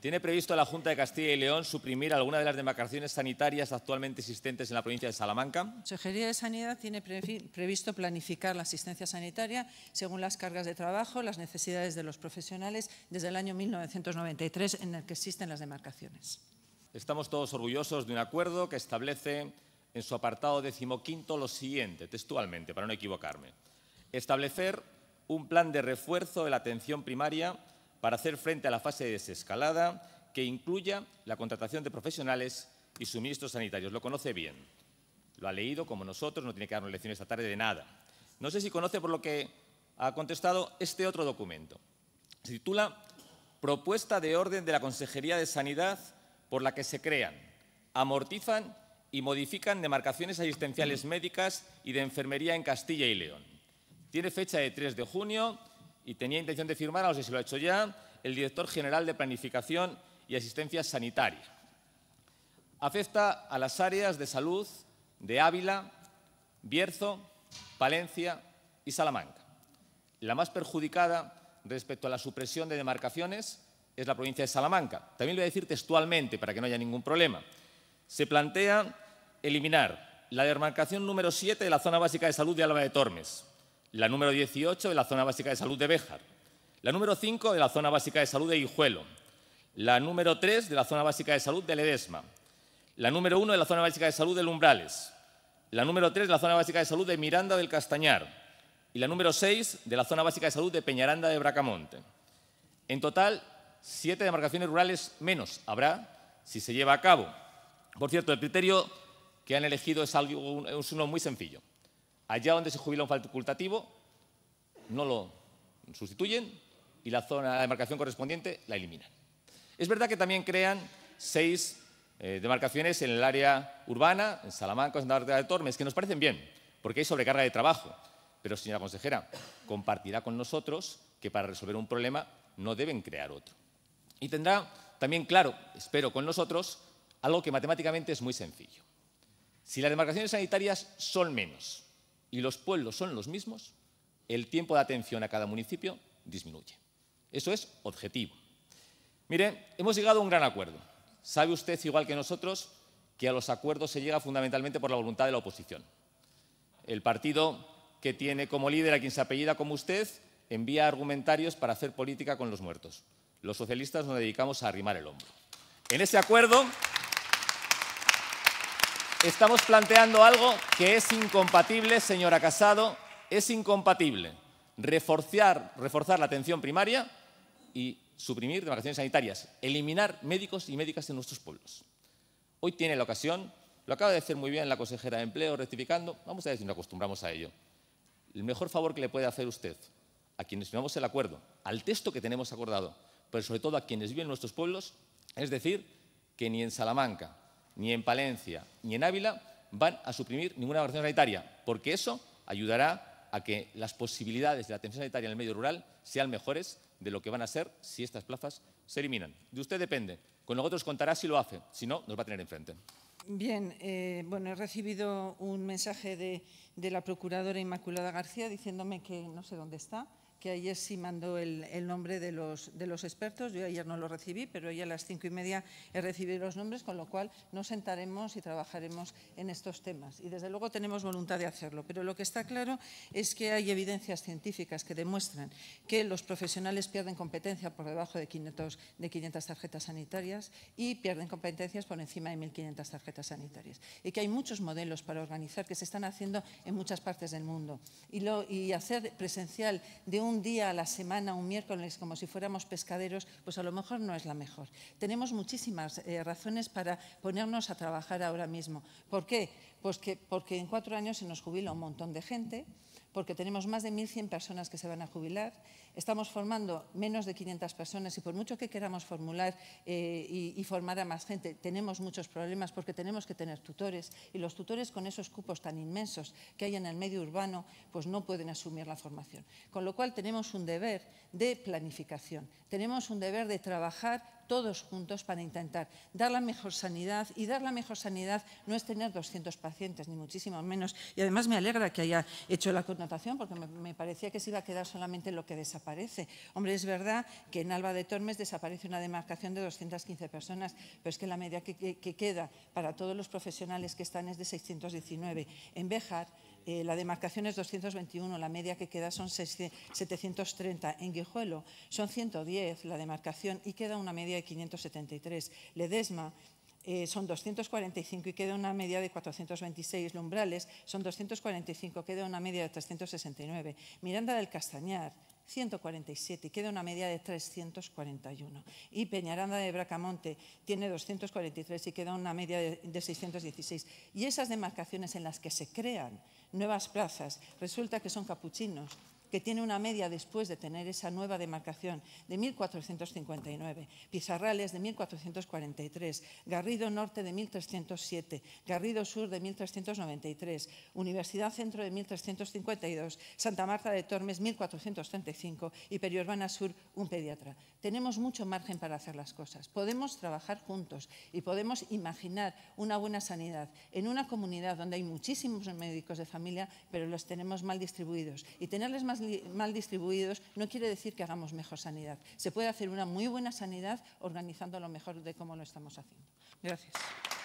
¿Tiene previsto la Junta de Castilla y León suprimir alguna de las demarcaciones sanitarias actualmente existentes en la provincia de Salamanca? La Consejería de Sanidad tiene previsto planificar la asistencia sanitaria según las cargas de trabajo, las necesidades de los profesionales desde el año 1993 en el que existen las demarcaciones. Estamos todos orgullosos de un acuerdo que establece en su apartado decimoquinto lo siguiente, textualmente, para no equivocarme. Establecer un plan de refuerzo de la atención primaria para hacer frente a la fase de desescalada que incluya la contratación de profesionales y suministros sanitarios. Lo conoce bien, lo ha leído como nosotros, no tiene que darnos lecciones esta tarde de nada. No sé si conoce por lo que ha contestado este otro documento. Se titula Propuesta de orden de la Consejería de Sanidad por la que se crean, amortizan y modifican demarcaciones asistenciales médicas y de enfermería en Castilla y León. Tiene fecha de 3 de junio y tenía intención de firmar, no sé si lo ha hecho ya, el director general de Planificación y Asistencia Sanitaria. Afecta a las áreas de salud de Ávila, Bierzo, Palencia y Salamanca. La más perjudicada respecto a la supresión de demarcaciones es la provincia de Salamanca. También lo voy a decir textualmente para que no haya ningún problema. Se plantea eliminar la demarcación número 7 de la zona básica de salud de Alba de Tormes, la número 18 de la Zona Básica de Salud de Béjar, la número 5 de la Zona Básica de Salud de Hijuelo, la número 3 de la Zona Básica de Salud de Ledesma, la número 1 de la Zona Básica de Salud de Lumbrales, la número 3 de la Zona Básica de Salud de Miranda del Castañar y la número 6 de la Zona Básica de Salud de Peñaranda de Bracamonte. En total, siete demarcaciones rurales menos habrá si se lleva a cabo. Por cierto, el criterio que han elegido es, algo, es uno muy sencillo. Allá donde se jubila un facultativo, no lo sustituyen y la zona de demarcación correspondiente la eliminan. Es verdad que también crean seis eh, demarcaciones en el área urbana, en Salamanca, en la Marta de Tormes, que nos parecen bien, porque hay sobrecarga de trabajo. Pero, señora consejera, compartirá con nosotros que para resolver un problema no deben crear otro. Y tendrá también claro, espero con nosotros, algo que matemáticamente es muy sencillo. Si las demarcaciones sanitarias son menos y los pueblos son los mismos, el tiempo de atención a cada municipio disminuye. Eso es objetivo. Mire, hemos llegado a un gran acuerdo. Sabe usted, igual que nosotros, que a los acuerdos se llega fundamentalmente por la voluntad de la oposición. El partido que tiene como líder a quien se apellida como usted envía argumentarios para hacer política con los muertos. Los socialistas nos dedicamos a arrimar el hombro. En ese acuerdo estamos planteando algo que es incompatible, señora Casado, es incompatible. Reforzar, la atención primaria y suprimir demarcaciones sanitarias, eliminar médicos y médicas en nuestros pueblos. Hoy tiene la ocasión, lo acaba de decir muy bien la consejera de Empleo, rectificando, vamos a decir, nos acostumbramos a ello. El mejor favor que le puede hacer usted a quienes firmamos el acuerdo, al texto que tenemos acordado, pero sobre todo a quienes viven en nuestros pueblos, es decir, que ni en Salamanca, ni en Palencia, ni en Ávila van a suprimir ninguna atención sanitaria, porque eso ayudará a que las posibilidades de la atención sanitaria en el medio rural sean mejores de lo que van a ser si estas plazas se eliminan. De usted depende. Con nosotros contará si lo hace, si no, nos va a tener enfrente. Bien, eh, bueno, he recibido un mensaje de la procuradora Inmaculada García diciéndome que no sé dónde está, que ayer sí mandó el, nombre de los, de los, expertos. Yo ayer no lo recibí, pero hoy a las cinco y media he recibido los nombres, con lo cual nos sentaremos y trabajaremos en estos temas. Y desde luego tenemos voluntad de hacerlo. Pero lo que está claro es que hay evidencias científicas que demuestran que los profesionales pierden competencia por debajo de 500, de 500 tarjetas sanitarias y pierden competencias por encima de 1.500 tarjetas sanitarias. Y que hay muchos modelos para organizar que se están haciendo en muchas partes del mundo. Y, lo, y hacer presencial de un un día a la semana, un miércoles, como si fuéramos pescaderos, pues a lo mejor no es la mejor. Tenemos muchísimas eh, razones para ponernos a trabajar ahora mismo. ¿Por qué? Pues que, porque en cuatro años se nos jubila un montón de gente, porque tenemos más de 1.100 personas que se van a jubilar, estamos formando menos de 500 personas y por mucho que queramos formular eh, y, y, formar a más gente, tenemos muchos problemas porque tenemos que tener tutores y los tutores con esos cupos tan inmensos que hay en el medio urbano, pues no pueden asumir la formación. Con lo cual tenemos un deber de planificación, tenemos un deber de trabajar todos juntos para intentar dar la mejor sanidad y dar la mejor sanidad no es tener 200 pacientes, ni muchísimo menos. Y además me alegra que haya hecho la connotación porque me, parecía que se iba a quedar solamente lo que desaparece. Hombre, es verdad que en Alba de Tormes desaparece una demarcación de 215 personas, pero es que la media que, queda para todos los profesionales que están es de 619. En Béjar eh, la demarcación es 221, la media que queda son 730. En Guijuelo son 110 la demarcación y queda una media de 573. Ledesma eh, son 245 y queda una media de 426. Lumbrales son 245, queda una media de 369. Miranda del Castañar 147 y queda una media de 341. Y Peñaranda de Bracamonte tiene 243 y queda una media de, 616. Y esas demarcaciones en las que se crean nuevas plazas, resulta que son capuchinos, que tiene una media después de tener esa nueva demarcación de 1459, Pizarrales de 1443, Garrido Norte de 1307, Garrido Sur de 1393, Universidad Centro de 1352, Santa Marta de Tormes 1435 y Periurbana Sur un pediatra. Tenemos mucho margen para hacer las cosas. Podemos trabajar juntos y podemos imaginar una buena sanidad en una comunidad donde hay muchísimos médicos de familia, pero los tenemos mal distribuidos. Y tenerles más mal distribuidos no quiere decir que hagamos mejor sanidad. Se puede hacer una muy buena sanidad organizando lo mejor de cómo lo estamos haciendo. Gracias.